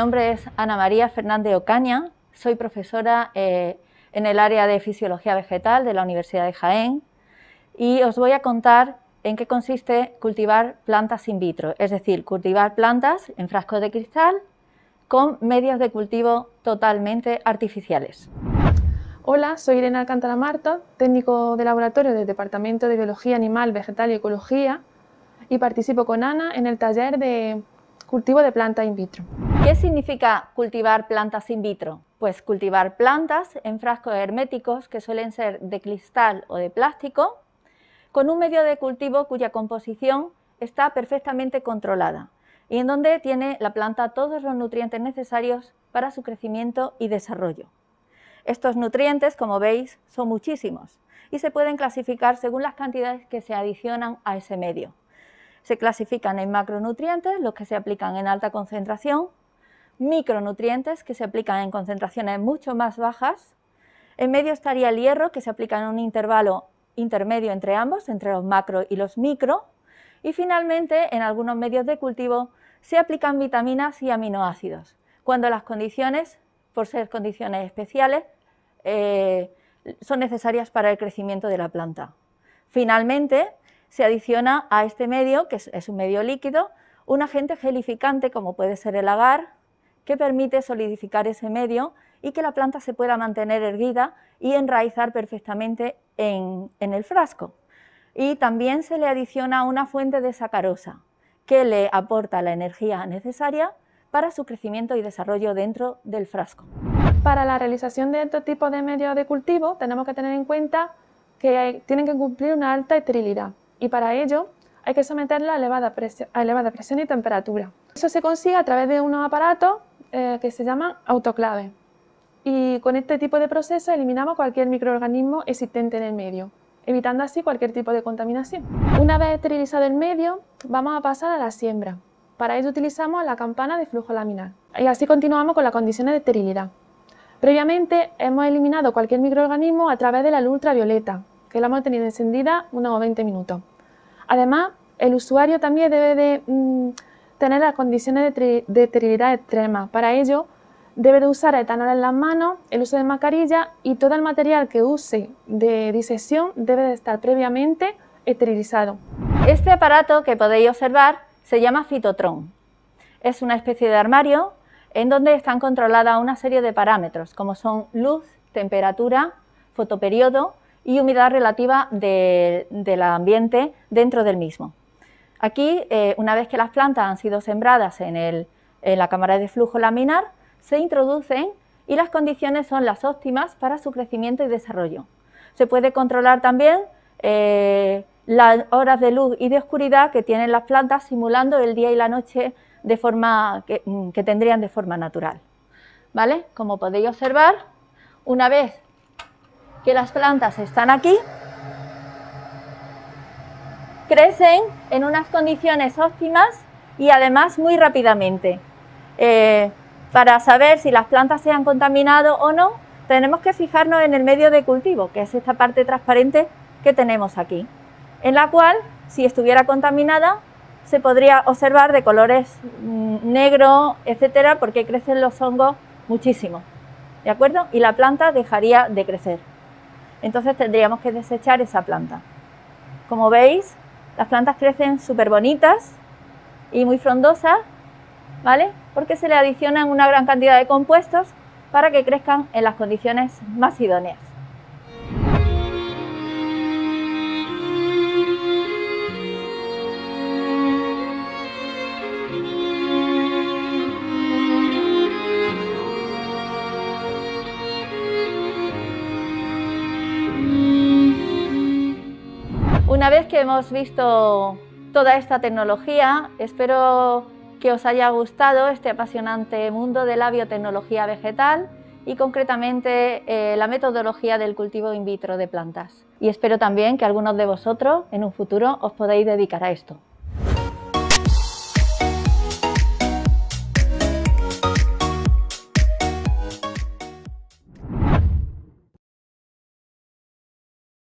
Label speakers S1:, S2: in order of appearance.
S1: Mi nombre es Ana María Fernández Ocaña, soy profesora eh, en el área de Fisiología Vegetal de la Universidad de Jaén y os voy a contar en qué consiste cultivar plantas in vitro, es decir, cultivar plantas en frascos de cristal con medios de cultivo totalmente artificiales.
S2: Hola, soy Irene Alcántara Marta, técnico de laboratorio del Departamento de Biología Animal, Vegetal y Ecología y participo con Ana en el taller de cultivo de planta in vitro.
S1: ¿Qué significa cultivar plantas in vitro? Pues cultivar plantas en frascos herméticos que suelen ser de cristal o de plástico, con un medio de cultivo cuya composición está perfectamente controlada y en donde tiene la planta todos los nutrientes necesarios para su crecimiento y desarrollo. Estos nutrientes, como veis, son muchísimos y se pueden clasificar según las cantidades que se adicionan a ese medio. Se clasifican en macronutrientes, los que se aplican en alta concentración, micronutrientes que se aplican en concentraciones mucho más bajas. En medio estaría el hierro que se aplica en un intervalo intermedio entre ambos, entre los macro y los micro. Y finalmente, en algunos medios de cultivo se aplican vitaminas y aminoácidos, cuando las condiciones, por ser condiciones especiales, eh, son necesarias para el crecimiento de la planta. Finalmente, se adiciona a este medio, que es un medio líquido, un agente gelificante como puede ser el agar, que permite solidificar ese medio y que la planta se pueda mantener erguida y enraizar perfectamente en, el frasco. Y también se le adiciona una fuente de sacarosa que le aporta la energía necesaria para su crecimiento y desarrollo dentro del frasco.
S2: Para la realización de este tipo de medio de cultivo tenemos que tener en cuenta que tienen que cumplir una alta esterilidad y para ello hay que someterla elevada, a elevada presión y temperatura. Eso se consigue a través de unos aparatos eh, que se llama autoclave Y con este tipo de proceso eliminamos cualquier microorganismo existente en el medio, evitando así cualquier tipo de contaminación. Una vez esterilizado el medio, vamos a pasar a la siembra. Para ello utilizamos la campana de flujo laminar. Y así continuamos con las condiciones de esterilidad. Previamente hemos eliminado cualquier microorganismo a través de la luz ultravioleta, que la hemos tenido encendida unos 20 minutos. Además, el usuario también debe de mm, tener las condiciones de, esterilidad extrema. Para ello, debe de usar etanol en las manos, el uso de mascarilla y todo el material que use de disección debe de estar previamente esterilizado. Este aparato que podéis observar se llama
S1: fitotron. Es una especie de armario en donde están controladas una serie de parámetros como son luz, temperatura, fotoperiodo y humedad relativa del ambiente dentro del mismo. Aquí, eh, una vez que las plantas han sido sembradas en, la cámara de flujo laminar, se introducen y las condiciones son las óptimas para su crecimiento y desarrollo. Se puede controlar también eh, las horas de luz y de oscuridad que tienen las plantas simulando el día y la noche de forma que, mm, que tendrían de forma natural. ¿Vale? Como podéis observar, una vez que las plantas están aquí, crecen en unas condiciones óptimas y además muy rápidamente. Eh, para saber si las plantas se han contaminado o no, tenemos que fijarnos en el medio de cultivo, que es esta parte transparente que tenemos aquí, en la cual, si estuviera contaminada, se podría observar de colores mm, negro, etcétera, porque crecen los hongos muchísimo, ¿de acuerdo? Y la planta dejaría de crecer. Entonces tendríamos que desechar esa planta. Como veis, las plantas crecen súper bonitas y muy frondosas, ¿vale? Porque se le adicionan una gran cantidad de compuestos para que crezcan en las condiciones más idóneas. Una vez que hemos visto toda esta tecnología, espero que os haya gustado este apasionante mundo de la biotecnología vegetal y concretamente eh, la metodología del cultivo in vitro de plantas. Y espero también que algunos de vosotros en un futuro os podáis dedicar a esto.